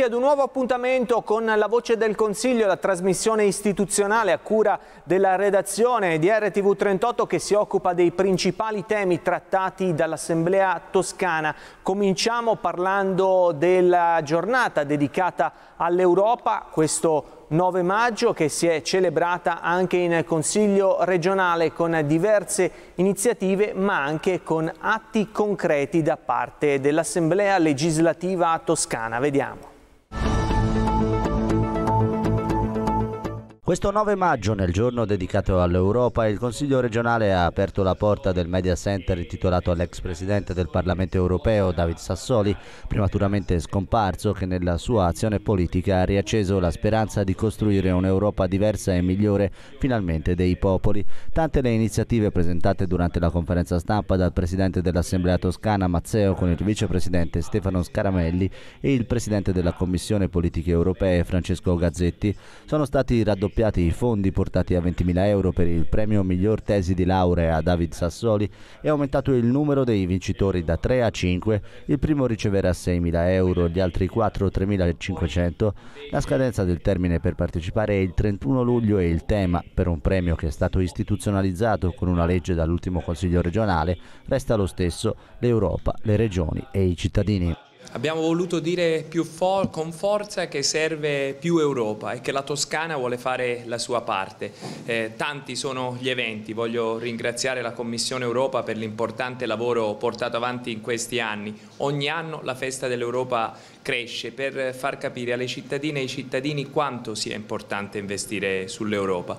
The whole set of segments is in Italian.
benvenuti ad un nuovo appuntamento con La Voce del Consiglio, la trasmissione istituzionale a cura della redazione di RTV38 che si occupa dei principali temi trattati dall'Assemblea Toscana. Cominciamo parlando della giornata dedicata all'Europa, questo 9 maggio che si è celebrata anche in Consiglio regionale con diverse iniziative ma anche con atti concreti da parte dell'Assemblea legislativa toscana. Vediamo. Questo 9 maggio, nel giorno dedicato all'Europa, il Consiglio regionale ha aperto la porta del Media Center intitolato all'ex presidente del Parlamento europeo David Sassoli, prematuramente scomparso, che nella sua azione politica ha riacceso la speranza di costruire un'Europa diversa e migliore finalmente dei popoli. Tante le iniziative presentate durante la conferenza stampa dal presidente dell'Assemblea Toscana Mazzeo con il vicepresidente Stefano Scaramelli e il presidente della Commissione Politiche Europee Francesco Gazzetti sono stati raddoppiati raddoppiati i fondi portati a 20.000 euro per il premio miglior tesi di laurea a David Sassoli e aumentato il numero dei vincitori da 3 a 5, il primo riceverà 6.000 euro, gli altri 4 3.500. La scadenza del termine per partecipare è il 31 luglio e il tema, per un premio che è stato istituzionalizzato con una legge dall'ultimo Consiglio regionale, resta lo stesso, l'Europa, le regioni e i cittadini. Abbiamo voluto dire for con forza che serve più Europa e che la Toscana vuole fare la sua parte. Eh, tanti sono gli eventi, voglio ringraziare la Commissione Europa per l'importante lavoro portato avanti in questi anni. Ogni anno la festa dell'Europa cresce per far capire alle cittadine e ai cittadini quanto sia importante investire sull'Europa.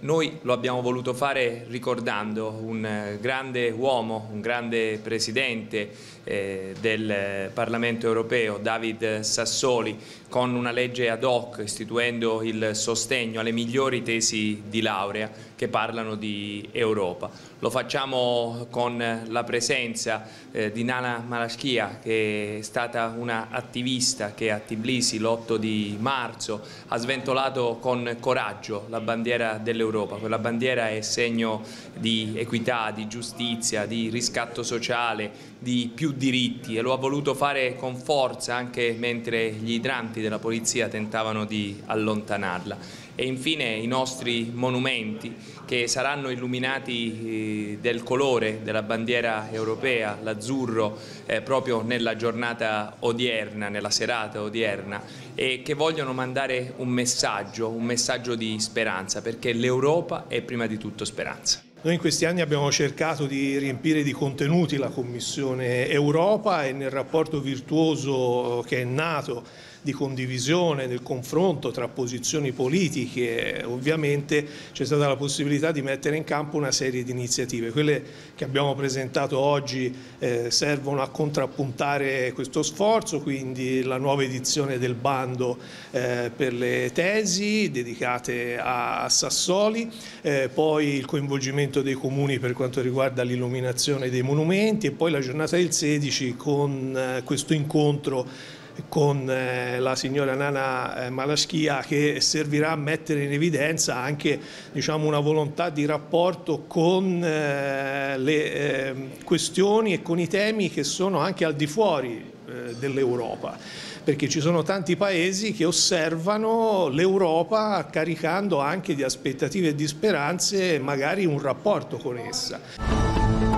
Noi lo abbiamo voluto fare ricordando un grande uomo, un grande presidente eh, del Parlamento europeo, David Sassoli, con una legge ad hoc istituendo il sostegno alle migliori tesi di laurea che parlano di Europa. Lo facciamo con la presenza eh, di Nana Malaschia che è stata una una attivista che a Tbilisi l'8 di marzo ha sventolato con coraggio la bandiera dell'Europa, quella bandiera è segno di equità, di giustizia, di riscatto sociale, di più diritti e lo ha voluto fare con forza anche mentre gli idranti della polizia tentavano di allontanarla e infine i nostri monumenti che saranno illuminati eh, del colore della bandiera europea, l'azzurro, eh, proprio nella giornata odierna, nella serata odierna e che vogliono mandare un messaggio, un messaggio di speranza perché l'Europa è prima di tutto speranza. Noi in questi anni abbiamo cercato di riempire di contenuti la Commissione Europa e nel rapporto virtuoso che è nato di condivisione, del confronto tra posizioni politiche, ovviamente c'è stata la possibilità di mettere in campo una serie di iniziative. Quelle che abbiamo presentato oggi eh, servono a contrappuntare questo sforzo, quindi la nuova edizione del bando eh, per le tesi dedicate a Sassoli, eh, poi il coinvolgimento dei comuni per quanto riguarda l'illuminazione dei monumenti e poi la giornata del 16 con eh, questo incontro con eh, la signora Nana eh, Malaschia che servirà a mettere in evidenza anche diciamo, una volontà di rapporto con eh, le ehm, questioni e con i temi che sono anche al di fuori dell'Europa perché ci sono tanti paesi che osservano l'Europa caricando anche di aspettative e di speranze magari un rapporto con essa.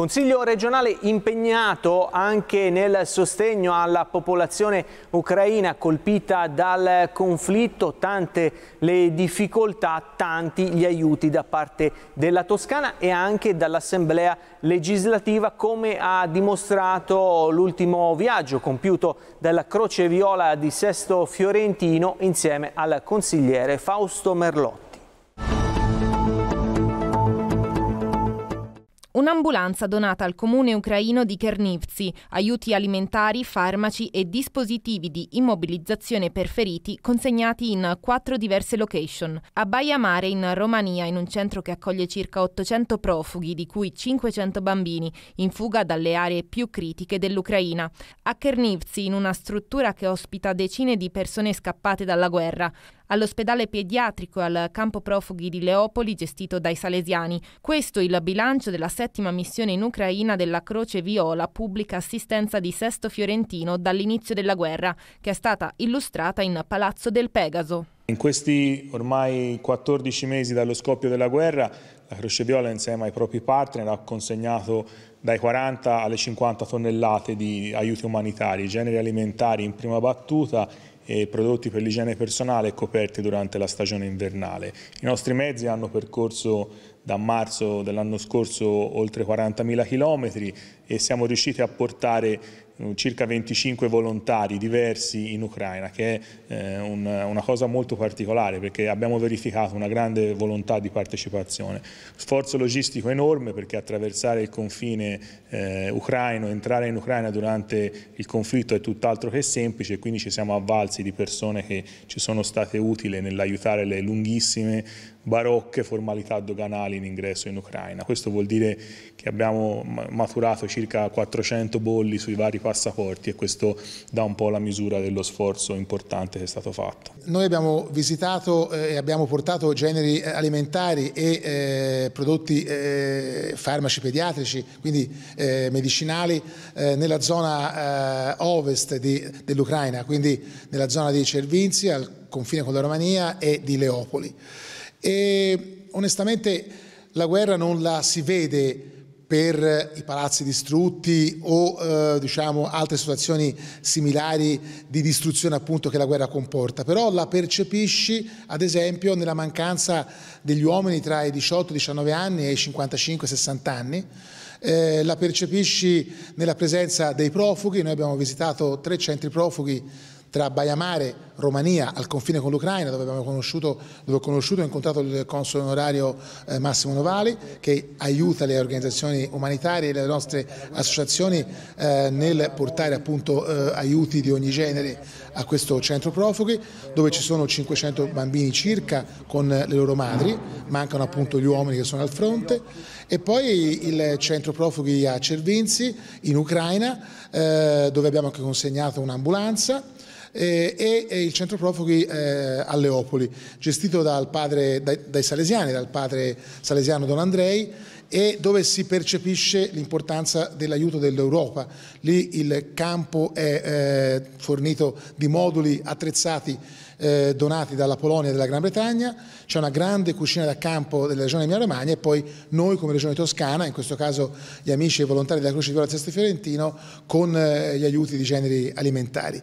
Consiglio regionale impegnato anche nel sostegno alla popolazione ucraina colpita dal conflitto, tante le difficoltà, tanti gli aiuti da parte della Toscana e anche dall'Assemblea legislativa come ha dimostrato l'ultimo viaggio compiuto dalla Croce Viola di Sesto Fiorentino insieme al consigliere Fausto Merlotti. Un'ambulanza donata al comune ucraino di Kernivtsi, aiuti alimentari, farmaci e dispositivi di immobilizzazione per feriti consegnati in quattro diverse location. A Baia Mare in Romania, in un centro che accoglie circa 800 profughi, di cui 500 bambini, in fuga dalle aree più critiche dell'Ucraina. A Kernivtsi, in una struttura che ospita decine di persone scappate dalla guerra all'ospedale pediatrico e al campo profughi di Leopoli gestito dai salesiani. Questo il bilancio della settima missione in Ucraina della Croce Viola pubblica assistenza di Sesto Fiorentino dall'inizio della guerra, che è stata illustrata in Palazzo del Pegaso. In questi ormai 14 mesi dallo scoppio della guerra, la Croce Viola insieme ai propri partner ha consegnato dai 40 alle 50 tonnellate di aiuti umanitari, generi alimentari in prima battuta e prodotti per l'igiene personale coperti durante la stagione invernale. I nostri mezzi hanno percorso da marzo dell'anno scorso oltre 40.000 km e siamo riusciti a portare eh, circa 25 volontari diversi in Ucraina, che è eh, una cosa molto particolare perché abbiamo verificato una grande volontà di partecipazione. Sforzo logistico enorme perché attraversare il confine eh, ucraino, entrare in Ucraina durante il conflitto è tutt'altro che semplice, quindi ci siamo avvalsi di persone che ci sono state utili nell'aiutare le lunghissime barocche formalità doganali in ingresso in Ucraina. Questo vuol dire che abbiamo maturato circa 400 bolli sui vari passaporti e questo dà un po' la misura dello sforzo importante che è stato fatto. Noi abbiamo visitato eh, e abbiamo portato generi eh, alimentari e eh, prodotti farmaci pediatrici, quindi medicinali, nella zona ovest dell'Ucraina, quindi nella zona di Cervinzi, al confine con la Romania e di Leopoli. E onestamente la guerra non la si vede per eh, i palazzi distrutti o eh, diciamo, altre situazioni similari di distruzione appunto, che la guerra comporta, però la percepisci ad esempio nella mancanza degli uomini tra i 18-19 anni e i 55-60 anni, eh, la percepisci nella presenza dei profughi, noi abbiamo visitato tre centri profughi tra Baiamare, Romania, al confine con l'Ucraina, dove, abbiamo conosciuto, dove ho conosciuto e incontrato il console onorario eh, Massimo Novali, che aiuta le organizzazioni umanitarie e le nostre associazioni eh, nel portare appunto eh, aiuti di ogni genere a questo centro profughi, dove ci sono 500 bambini circa con le loro madri, mancano appunto gli uomini che sono al fronte, e poi il centro profughi a Cervinzi, in Ucraina, eh, dove abbiamo anche consegnato un'ambulanza eh, e, e il centro profughi eh, a Leopoli, gestito dal padre, dai, dai salesiani, dal padre salesiano Don Andrei e dove si percepisce l'importanza dell'aiuto dell'Europa. Lì il campo è eh, fornito di moduli attrezzati eh, donati dalla Polonia e dalla Gran Bretagna, c'è una grande cucina da campo della regione Emilia-Romagna e poi noi come regione toscana, in questo caso gli amici e i volontari della Croce di Viola Sesto Fiorentino, con eh, gli aiuti di generi alimentari.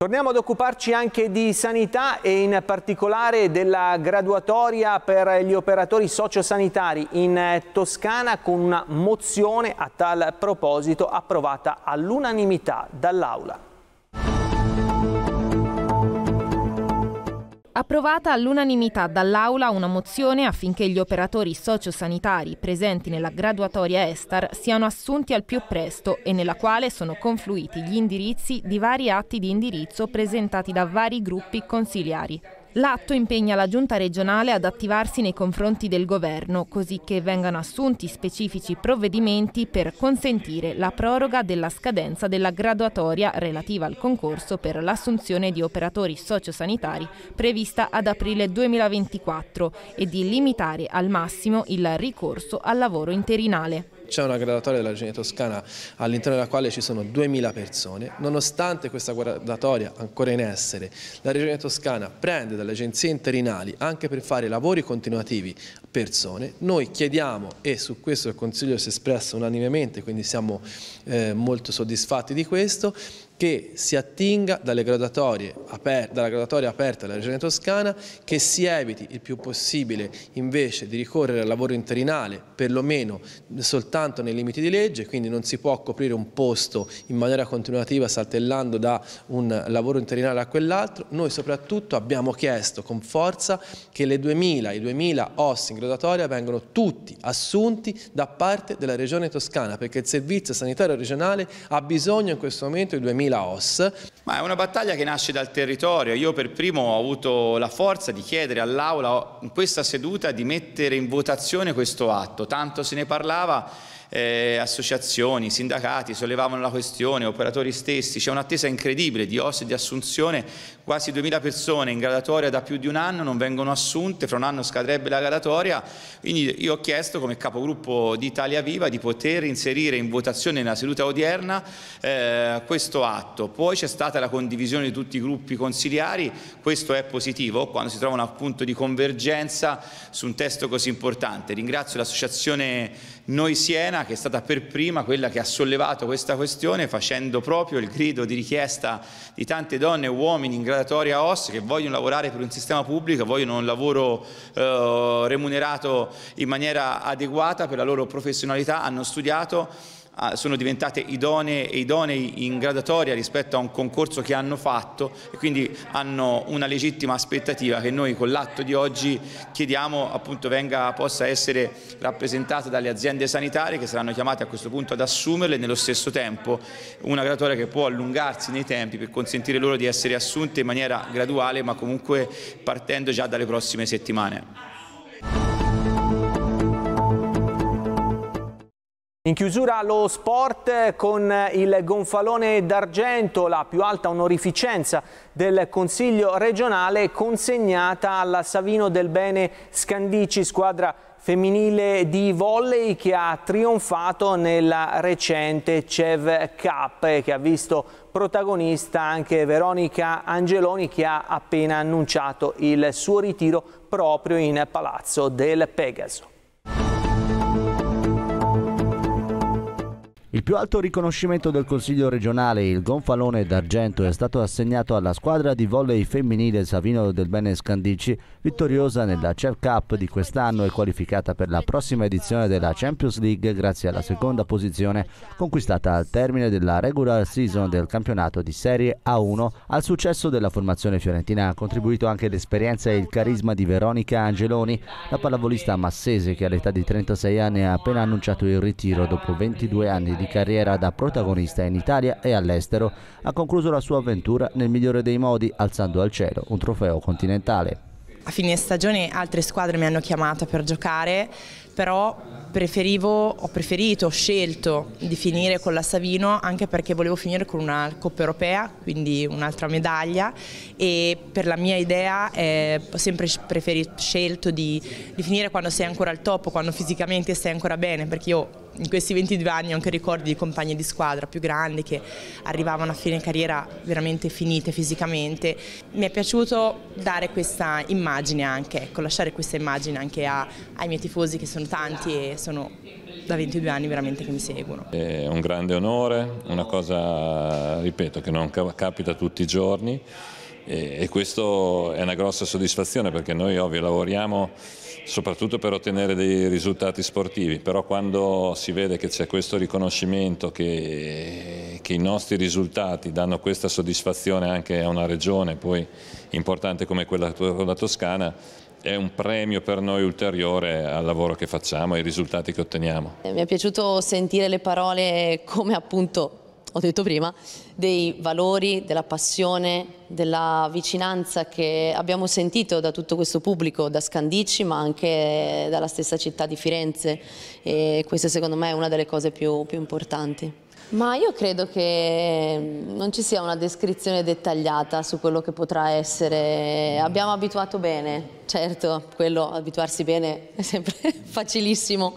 Torniamo ad occuparci anche di sanità e in particolare della graduatoria per gli operatori sociosanitari in eh, Toscana con una mozione a tal proposito approvata all'unanimità dall'Aula. approvata all'unanimità dall'Aula una mozione affinché gli operatori sociosanitari presenti nella graduatoria Estar siano assunti al più presto e nella quale sono confluiti gli indirizzi di vari atti di indirizzo presentati da vari gruppi consiliari. L'atto impegna la Giunta regionale ad attivarsi nei confronti del Governo, così che vengano assunti specifici provvedimenti per consentire la proroga della scadenza della graduatoria relativa al concorso per l'assunzione di operatori sociosanitari prevista ad aprile 2024 e di limitare al massimo il ricorso al lavoro interinale. C'è una gradatoria della Regione Toscana all'interno della quale ci sono 2.000 persone. Nonostante questa gradatoria ancora in essere, la Regione Toscana prende dalle agenzie interinali anche per fare lavori continuativi persone. Noi chiediamo, e su questo il Consiglio si è espresso unanimemente, quindi siamo eh, molto soddisfatti di questo, che si attinga dalle graduatorie aper dalla graduatoria aperta della Regione Toscana, che si eviti il più possibile invece di ricorrere al lavoro interinale, perlomeno soltanto nei limiti di legge, quindi non si può coprire un posto in maniera continuativa saltellando da un lavoro interinale a quell'altro. Noi soprattutto abbiamo chiesto con forza che le 2000, i 2000 OSS in graduatoria vengano tutti assunti da parte della Regione Toscana, perché il Servizio Sanitario Regionale ha bisogno in questo momento di 2000 2000 os. Ma è una battaglia che nasce dal territorio. Io per primo ho avuto la forza di chiedere all'Aula in questa seduta di mettere in votazione questo atto. Tanto se ne parlava eh, associazioni, sindacati sollevavano la questione, operatori stessi, c'è un'attesa incredibile di OS e di assunzione, quasi 2.000 persone in gradatoria da più di un anno non vengono assunte, fra un anno scadrebbe la gradatoria, quindi io ho chiesto come capogruppo di Italia Viva di poter inserire in votazione nella seduta odierna eh, questo atto. Poi c'è stata la condivisione di tutti i gruppi consiliari, questo è positivo quando si trova un punto di convergenza su un testo così importante. Ringrazio l'associazione Noi Siena che è stata per prima quella che ha sollevato questa questione facendo proprio il grido di richiesta di tante donne e uomini in gradatoria graduatoria OS che vogliono lavorare per un sistema pubblico, vogliono un lavoro eh, remunerato in maniera adeguata per la loro professionalità, hanno studiato Ah, sono diventate idonee e idonei in gradatoria rispetto a un concorso che hanno fatto e quindi hanno una legittima aspettativa che noi con l'atto di oggi chiediamo appunto venga, possa essere rappresentata dalle aziende sanitarie che saranno chiamate a questo punto ad assumerle nello stesso tempo una gradatoria che può allungarsi nei tempi per consentire loro di essere assunte in maniera graduale ma comunque partendo già dalle prossime settimane. In chiusura lo sport con il gonfalone d'argento, la più alta onorificenza del Consiglio regionale consegnata alla Savino del Bene Scandici, squadra femminile di volley che ha trionfato nella recente CEV Cup che ha visto protagonista anche Veronica Angeloni che ha appena annunciato il suo ritiro proprio in Palazzo del Pegaso. Il più alto riconoscimento del Consiglio regionale, il gonfalone d'argento, è stato assegnato alla squadra di volley femminile Savino del Bene Scandici, vittoriosa nella Cer Cup di quest'anno e qualificata per la prossima edizione della Champions League grazie alla seconda posizione conquistata al termine della regular season del campionato di Serie A1. Al successo della formazione fiorentina ha contribuito anche l'esperienza e il carisma di Veronica Angeloni, la pallavolista massese che all'età di 36 anni ha appena annunciato il ritiro dopo 22 anni di carriera da protagonista in Italia e all'estero, ha concluso la sua avventura nel migliore dei modi, alzando al cielo un trofeo continentale. A fine stagione altre squadre mi hanno chiamata per giocare, però preferivo, ho preferito, ho scelto di finire con la Savino anche perché volevo finire con una Coppa Europea, quindi un'altra medaglia e per la mia idea eh, ho sempre scelto di, di finire quando sei ancora al top, quando fisicamente stai ancora bene, perché io in questi 22 anni ho anche ricordi di compagni di squadra più grandi che arrivavano a fine carriera veramente finite fisicamente. Mi è piaciuto dare questa immagine anche, ecco, lasciare questa immagine anche a, ai miei tifosi che sono tanti e sono da 22 anni veramente che mi seguono. È un grande onore, una cosa, ripeto, che non capita tutti i giorni e, e questo è una grossa soddisfazione perché noi ovvio lavoriamo soprattutto per ottenere dei risultati sportivi, però quando si vede che c'è questo riconoscimento, che, che, i nostri risultati danno questa soddisfazione anche a una regione poi importante come quella la Toscana, è un premio per noi ulteriore al lavoro che facciamo e ai risultati che otteniamo. Mi è piaciuto sentire le parole come appunto ho detto prima, dei valori, della passione, della vicinanza che abbiamo sentito da tutto questo pubblico, da Scandici ma anche dalla stessa città di Firenze e questa secondo me è una delle cose più, più importanti. Ma io credo che mm, non ci sia una descrizione dettagliata su quello che potrà essere. Abbiamo abituato bene, certo, quello abituarsi bene è sempre facilissimo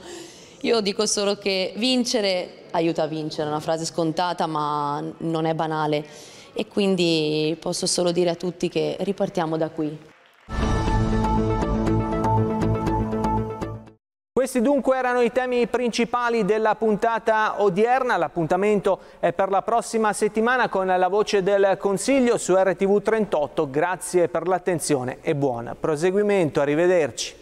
io dico solo che vincere aiuta a vincere, è una frase scontata ma non è banale e quindi posso solo dire a tutti che ripartiamo da qui. Questi dunque erano i temi principali della puntata odierna. L'appuntamento è per la prossima settimana con la voce del Consiglio su RTV 38. Grazie per l'attenzione e buon proseguimento. Arrivederci.